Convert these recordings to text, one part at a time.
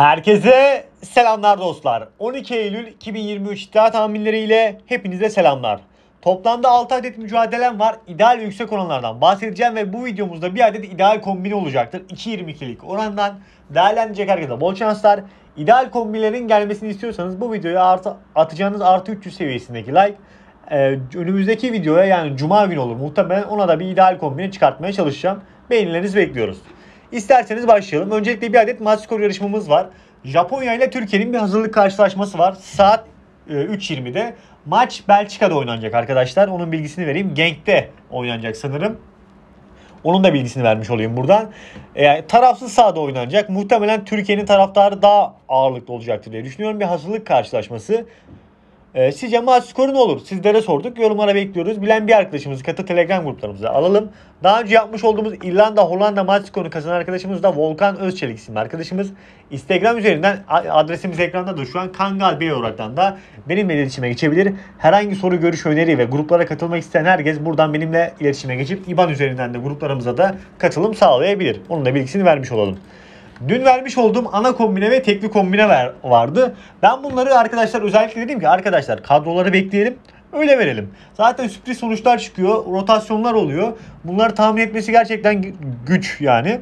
Herkese selamlar dostlar. 12 Eylül 2023 iddia tahminleriyle hepinize selamlar. Toplamda 6 adet mücadelem var. İdeal ve yüksek oranlardan bahsedeceğim ve bu videomuzda bir adet ideal kombini olacaktır. 2.22'lik orandan değerlendirecek herkese bol şanslar. İdeal kombinlerin gelmesini istiyorsanız bu videoya artı, atacağınız artı 300 seviyesindeki like e, önümüzdeki videoya yani cuma günü olur. Muhtemelen ona da bir ideal kombini çıkartmaya çalışacağım. Beğenilerinizi bekliyoruz. İsterseniz başlayalım. Öncelikle bir adet maç skoru yarışmamız var. Japonya ile Türkiye'nin bir hazırlık karşılaşması var. Saat 3.20'de. E, maç Belçika'da oynanacak arkadaşlar. Onun bilgisini vereyim. Genk'te oynanacak sanırım. Onun da bilgisini vermiş olayım buradan. E, tarafsız sahada oynanacak. Muhtemelen Türkiye'nin taraftarı daha ağırlıklı olacaktır diye düşünüyorum. Bir hazırlık karşılaşması. E, sizce maç skoru ne olur? Sizlere sorduk. Yorumlara bekliyoruz. Bilen bir arkadaşımızı katı Telegram gruplarımıza alalım. Daha önce yapmış olduğumuz İrlanda Hollanda maç skorunu kazanan arkadaşımız da Volkan Özçelik isimli arkadaşımız. Instagram üzerinden adresimiz ekranda da şu an Kangal Bey olaraktan da benimle iletişime geçebilir. Herhangi soru, görüş, öneri ve gruplara katılmak isteyen herkes buradan benimle iletişime geçip İBAN üzerinden de gruplarımıza da katılım sağlayabilir. Onun da bilgisini vermiş olalım. Dün vermiş olduğum ana kombine ve tekli kombine vardı. Ben bunları arkadaşlar özellikle dedim ki arkadaşlar kadroları bekleyelim. Öyle verelim. Zaten sürpriz sonuçlar çıkıyor. Rotasyonlar oluyor. Bunları tahmin etmesi gerçekten güç yani.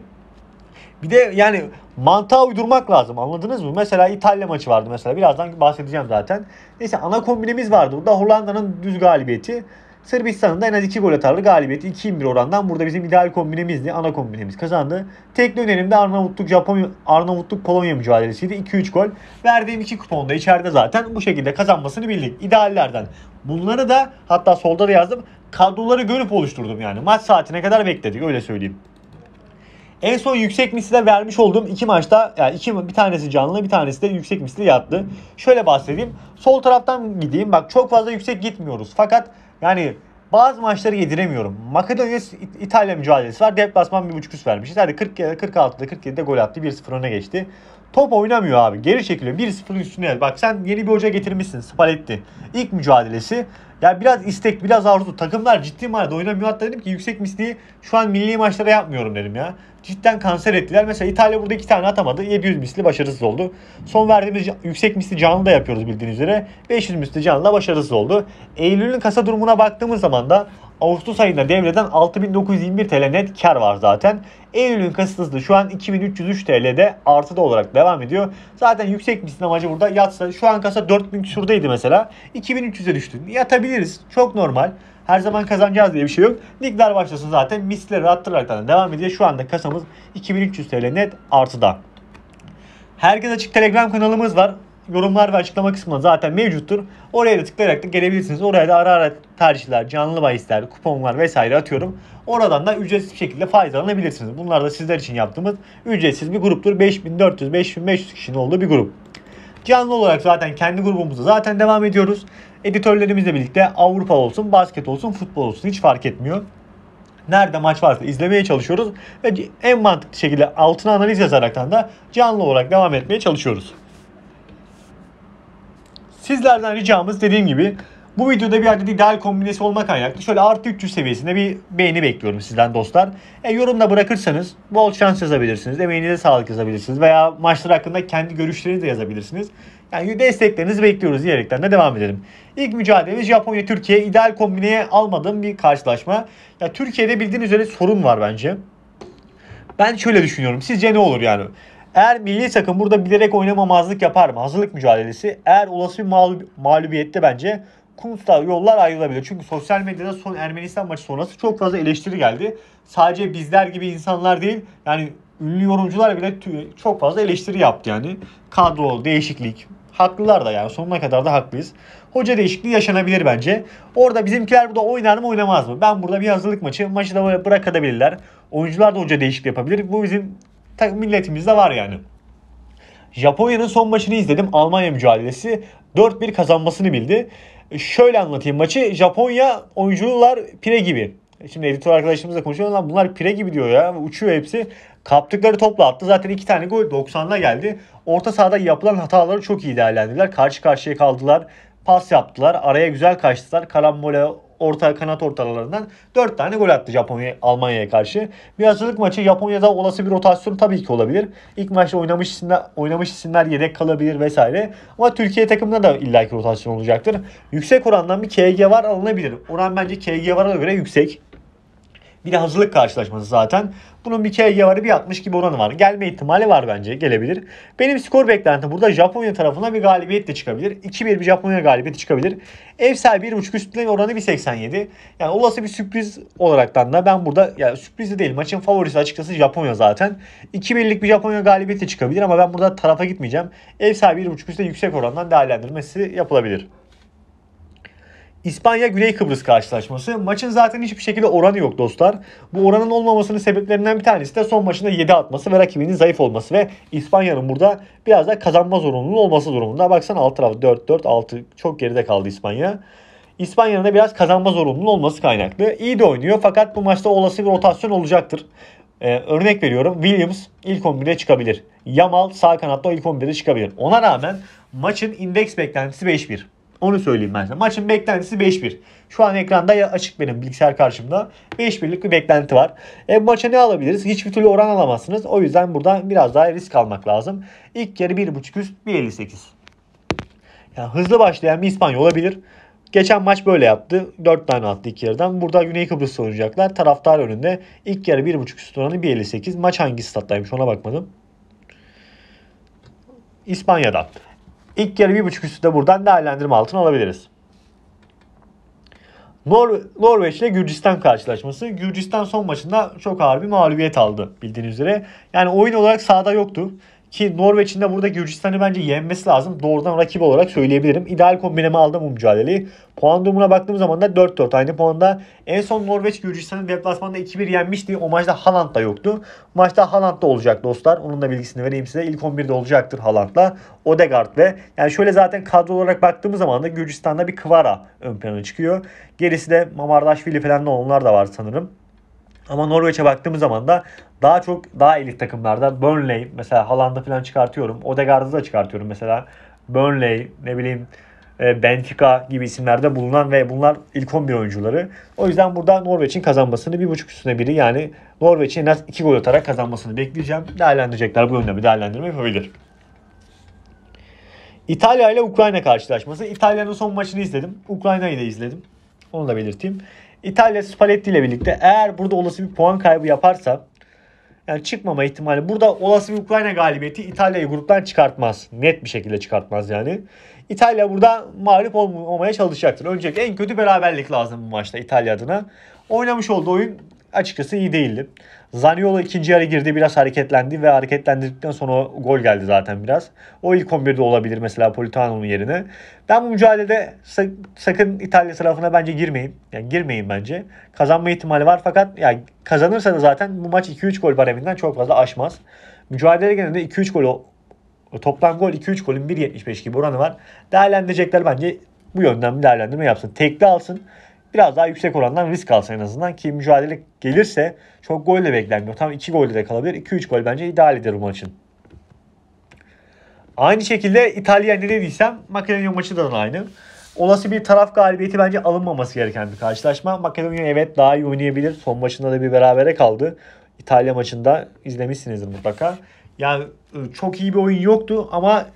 Bir de yani mantığa uydurmak lazım anladınız mı? Mesela İtalya maçı vardı mesela birazdan bahsedeceğim zaten. Neyse ana kombinemiz vardı. Burada Hollanda'nın düz galibiyeti. Sırbistan'ın da en az 2 gol atarlı galibiyeti 2-1 orandan. Burada bizim ideal kombinemizdi. Ana kombinemiz kazandı. Tekli önerim de Arnavutluk, Japonya, Arnavutluk Polonya mücadelesiydi. 2-3 gol. Verdiğim 2 kuponda içeride zaten bu şekilde kazanmasını bildik. İdeallerden. Bunları da hatta solda da yazdım. Kadroları görüp oluşturdum yani. Maç saatine kadar bekledik öyle söyleyeyim. En son yüksek misli vermiş olduğum iki maçta yani iki, bir tanesi canlı bir tanesi de yüksek misli yattı. Şöyle bahsedeyim. Sol taraftan gideyim. Bak çok fazla yüksek gitmiyoruz. Fakat yani bazı maçları yediremiyorum. Makedonya İtalya mücadelesi var. Deplasman 1.5 üst vermiş. İtalya 40 46'da 47'de gol attı. 1-0 öne geçti. Top oynamıyor abi. Geri çekiliyor. 1-0 üstüne. Bak sen yeni bir hoca getirmişsin. Spalletti. İlk mücadelesi yani biraz istek, biraz arzu. Takımlar ciddi manada oynamıyor. Hatta dedim ki yüksek misliği şu an milli maçlara yapmıyorum dedim ya. Cidden kanser ettiler. Mesela İtalya burada iki tane atamadı. 700 misli başarısız oldu. Son verdiğimiz yüksek misli canlı da yapıyoruz bildiğiniz üzere. 500 misli canlı da başarısız oldu. Eylül'ün kasa durumuna baktığımız zaman da Ağustos ayında devreden 6921 TL net kar var zaten. Eylül'ün kasıt hızı şu an 2303 TL'de artıda olarak devam ediyor. Zaten yüksek bir amacı burada yatsa şu an kasa 4000 küsurdaydı mesela. 2300'e düştü. Yatabiliriz. Çok normal. Her zaman kazanacağız diye bir şey yok. Ligler başlasın zaten misleri arttırarak devam ediyor. Şu anda kasamız 2300 TL net artıda. Herkes Açık Telegram kanalımız var yorumlar ve açıklama kısmında zaten mevcuttur. Oraya da tıklayarak da gelebilirsiniz. Oraya da ara ara tercihler, canlı bahisler, kuponlar vesaire atıyorum. Oradan da ücretsiz bir şekilde faydalanabilirsiniz. Bunlar da sizler için yaptığımız ücretsiz bir gruptur. 5400-5500 kişinin olduğu bir grup. Canlı olarak zaten kendi grubumuzda zaten devam ediyoruz. Editörlerimizle birlikte Avrupa olsun, basket olsun, futbol olsun hiç fark etmiyor. Nerede maç varsa izlemeye çalışıyoruz ve en mantıklı şekilde altına analiz yazaraktan da canlı olarak devam etmeye çalışıyoruz. Sizlerden ricamız dediğim gibi bu videoda bir yerde ideal kombinesi olmak kaynaklı şöyle artı 300 seviyesinde bir beğeni bekliyorum sizden dostlar. E, yorumda bırakırsanız bol şans yazabilirsiniz. Emeğinize sağlık yazabilirsiniz. Veya maçlar hakkında kendi görüşlerinizi de yazabilirsiniz. Yani desteklerinizi bekliyoruz diyerekten de devam edelim. İlk mücadelemiz Japonya-Türkiye. ideal kombineye almadığım bir karşılaşma. Ya Türkiye'de bildiğiniz üzere sorun var bence. Ben şöyle düşünüyorum. Sizce ne olur yani? Eğer milli takım burada bilerek oynamamazlık yapar mı? Hazırlık mücadelesi. Eğer olası bir mağlub mağlubiyette bence Kuntz'la yollar ayrılabilir. Çünkü sosyal medyada son Ermenistan maçı sonrası çok fazla eleştiri geldi. Sadece bizler gibi insanlar değil yani ünlü yorumcular bile çok fazla eleştiri yaptı yani. Kadro, değişiklik. Haklılar da yani sonuna kadar da haklıyız. Hoca değişikliği yaşanabilir bence. Orada bizimkiler burada oynar mı oynamaz mı? Ben burada bir hazırlık maçı. Maçı da bırakabilirler. Oyuncular da hoca değişikliği yapabilir. Bu bizim takım milletimizde var yani. Japonya'nın son maçını izledim. Almanya mücadelesi 4-1 kazanmasını bildi. Şöyle anlatayım maçı. Japonya oyuncular pire gibi. Şimdi editör arkadaşımızla konuşuyoruz lan bunlar pire gibi diyor ya. Uçuyor hepsi. Kaptıkları topla attı. Zaten iki tane gol 90'da geldi. Orta sahada yapılan hataları çok iyi değerlendirdiler. Karşı karşıya kaldılar. Pas yaptılar. Araya güzel kaçtılar. Karambole orta kanat ortalarından 4 tane gol attı Japonya Almanya'ya karşı. Bir hazırlık maçı Japonya'da olası bir rotasyon tabii ki olabilir. İlk maçta oynamış isimler, oynamış isimler yedek kalabilir vesaire. Ama Türkiye takımında da illaki rotasyon olacaktır. Yüksek orandan bir KG var alınabilir. Oran bence KG var'a göre yüksek. Bir hazırlık karşılaşması zaten. Bunun bir KG varı bir 60 gibi oranı var. Gelme ihtimali var bence gelebilir. Benim skor beklentim burada Japonya tarafına bir galibiyet de çıkabilir. 2-1 bir Japonya galibiyeti çıkabilir. Ev sahibi 1.5 üstüne oranı 1.87. Yani olası bir sürpriz olaraktan da ben burada yani sürpriz de değil maçın favorisi açıkçası Japonya zaten. 2-1'lik bir Japonya galibiyeti çıkabilir ama ben burada tarafa gitmeyeceğim. Ev sahibi 1.5 üstüne yüksek orandan değerlendirmesi yapılabilir. İspanya Güney Kıbrıs karşılaşması. Maçın zaten hiçbir şekilde oranı yok dostlar. Bu oranın olmamasının sebeplerinden bir tanesi de son maçında 7 atması ve rakibinin zayıf olması ve İspanya'nın burada biraz da kazanma zorunluluğu olması durumunda. Baksana alt taraf 4-4-6 çok geride kaldı İspanya. İspanya'nın da biraz kazanma zorunluluğu olması kaynaklı. İyi de oynuyor fakat bu maçta olası bir rotasyon olacaktır. Ee, örnek veriyorum Williams ilk 11'e çıkabilir. Yamal sağ kanatta ilk 11'e çıkabilir. Ona rağmen maçın indeks beklentisi 5-1. Onu söyleyeyim ben size. Maçın beklentisi 5-1. Şu an ekranda açık benim bilgisayar karşımda. 5-1'lik bir beklenti var. E, maça ne alabiliriz? Hiçbir türlü oran alamazsınız. O yüzden buradan biraz daha risk almak lazım. İlk yarı 1.5 üst 1.58. Yani hızlı başlayan bir İspanya olabilir. Geçen maç böyle yaptı. 4 tane attı ilk yarıdan. Burada Güney Kıbrıs oynayacaklar. Taraftar önünde. İlk yarı 1.5 üst oranı 1.58. Maç hangi stat'taymış ona bakmadım. İspanya'da. İlk yarı 1.5 üstünde buradan değerlendirme altına alabiliriz. Nor Norveç ile Gürcistan karşılaşması. Gürcistan son maçında çok ağır bir mağlubiyet aldı bildiğiniz üzere. Yani oyun olarak sahada yoktu. Ki Norveç'in de burada Gürcistan'ı bence yenmesi lazım. Doğrudan rakip olarak söyleyebilirim. İdeal kombineme aldım bu mücadeleyi. Puan durumuna baktığım zaman da 4-4 aynı puanda. En son Norveç Gürcistan'ı deplasmanda 2-1 yenmişti. O maçta Haaland da yoktu. Maçta Haaland da olacak dostlar. Onun da bilgisini vereyim size. İlk 11'de olacaktır Haaland'la. Odegaard ve yani şöyle zaten kadro olarak baktığımız zaman da Gürcistan'da bir Kvara ön plana çıkıyor. Gerisi de Mamardaşvili falan da onlar da var sanırım. Ama Norveç'e baktığımız zaman da daha çok daha elit takımlarda Burnley mesela Haaland'ı falan çıkartıyorum. Odegaard'ı da çıkartıyorum mesela. Burnley ne bileyim e, Benfica gibi isimlerde bulunan ve bunlar ilk 11 oyuncuları. O yüzden burada Norveç'in kazanmasını bir buçuk üstüne biri yani Norveç'in en az 2 gol atarak kazanmasını bekleyeceğim. Değerlendirecekler bu yönde bir değerlendirme yapabilir. İtalya ile Ukrayna karşılaşması. İtalya'nın son maçını izledim. Ukrayna'yı da izledim. Onu da belirteyim. İtalya Spalletti ile birlikte eğer burada olası bir puan kaybı yaparsa yani çıkmama ihtimali. Burada olası bir Ukrayna galibiyeti İtalya'yı gruptan çıkartmaz. Net bir şekilde çıkartmaz yani. İtalya burada mağlup olmamaya çalışacaktır. Öncelikle en kötü beraberlik lazım bu maçta İtalya adına. Oynamış olduğu oyun açıkçası iyi değildi. Zaniolo ikinci yarı girdi biraz hareketlendi ve hareketlendirdikten sonra gol geldi zaten biraz. O ilk 11'de olabilir mesela Politano'nun yerine. Ben bu mücadelede sakın İtalya tarafına bence girmeyin. Yani girmeyin bence. Kazanma ihtimali var fakat yani kazanırsa da zaten bu maç 2-3 gol bareminden çok fazla aşmaz. Mücadele genelde 2-3 gol toplam gol 2-3 golün 1.75 gibi oranı var. Değerlendirecekler bence bu yönden bir değerlendirme yapsın. Tekli alsın biraz daha yüksek orandan risk alsın en azından ki mücadele gelirse çok gol de beklenmiyor. Tam 2 gol de kalabilir. 2-3 gol bence idealidir bu maçın. Aynı şekilde İtalya ne dediysem Makedonya maçı da aynı. Olası bir taraf galibiyeti bence alınmaması gereken bir karşılaşma. Makedonya evet daha iyi oynayabilir. Son maçında da bir berabere kaldı. İtalya maçında izlemişsinizdir mutlaka. Yani ıı, çok iyi bir oyun yoktu ama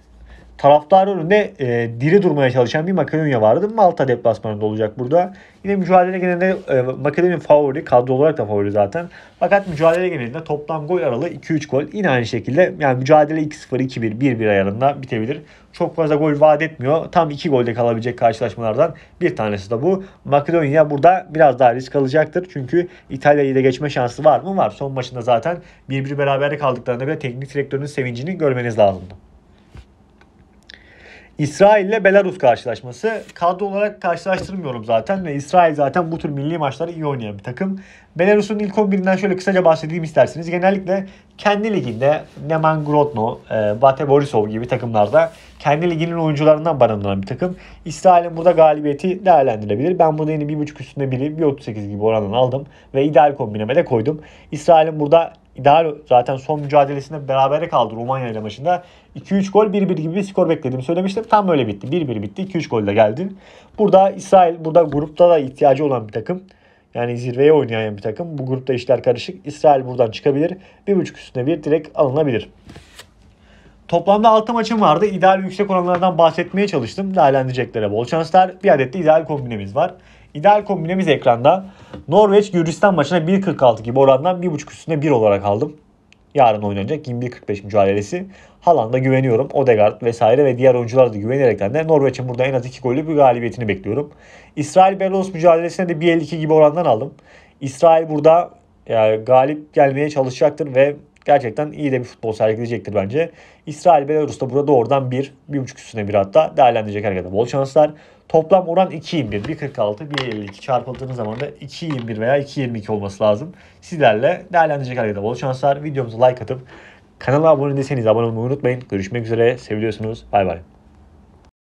taraftar önünde e, diri durmaya çalışan bir Makedonya vardı. Malta deplasmanında olacak burada. Yine mücadele genelinde e, Makedonya favori, kadro olarak da favori zaten. Fakat mücadele genelinde toplam gol aralığı 2-3 gol. Yine aynı şekilde yani mücadele 2-0, 2-1, 1-1 ayarında bitebilir. Çok fazla gol vaat etmiyor. Tam 2 golde kalabilecek karşılaşmalardan bir tanesi de bu. Makedonya burada biraz daha risk alacaktır. Çünkü İtalya'yı da geçme şansı var mı? Var. Son maçında zaten 1-1 beraber kaldıklarında bile teknik direktörünün sevincini görmeniz lazımdı. İsrail ile Belarus karşılaşması. Kadro olarak karşılaştırmıyorum zaten ve İsrail zaten bu tür milli maçları iyi oynayan bir takım. Belarus'un ilk 11'inden şöyle kısaca bahsedeyim isterseniz. Genellikle kendi liginde Neman Grodno, e, Bate Borisov gibi takımlarda kendi liginin oyuncularından barındıran bir takım. İsrail'in burada galibiyeti değerlendirilebilir. Ben burada yine 1.5 üstünde 1'i 1.38 gibi oranını aldım ve ideal kombineme de koydum. İsrail'in burada ideal zaten son mücadelesinde berabere kaldı Romanya ile maçında. 2-3 gol 1-1 gibi bir skor beklediğimi söylemiştim. Tam böyle bitti. 1-1 bitti. 2-3 gol golle geldi. Burada İsrail burada grupta da ihtiyacı olan bir takım. Yani zirveye oynayan bir takım. Bu grupta işler karışık. İsrail buradan çıkabilir. 1.5 üstüne bir direkt alınabilir. Toplamda 6 maçım vardı. İdeal yüksek oranlardan bahsetmeye çalıştım. Değerlendireceklere bol şanslar. Bir adet de ideal kombinemiz var. İdeal kombinemiz ekranda. Norveç Gürcistan maçına 1.46 gibi orandan 1.5 üstüne 1 olarak aldım. Yarın oynanacak 21.45 mücadelesi. Haaland'a güveniyorum. Odegaard vesaire ve diğer oyunculara da güvenerekten de Norveç'in burada en az 2 golü bir galibiyetini bekliyorum. İsrail Belarus mücadelesine de 1.52 gibi orandan aldım. İsrail burada yani galip gelmeye çalışacaktır ve gerçekten iyi de bir futbol sergileyecektir bence. İsrail Belarus da burada doğrudan 1, 1.5 üstüne 1 hatta değerlendirecek herkese bol şanslar. Toplam oran 2.21, 1.46, 1.52 çarpıldığınız zaman da 2.21 veya 2.22 olması lazım. Sizlerle değerlendirecek herkese bol şanslar. Videomuza like atıp kanala abone değilseniz abone olmayı unutmayın. Görüşmek üzere. Seviyorsunuz. Bay bay.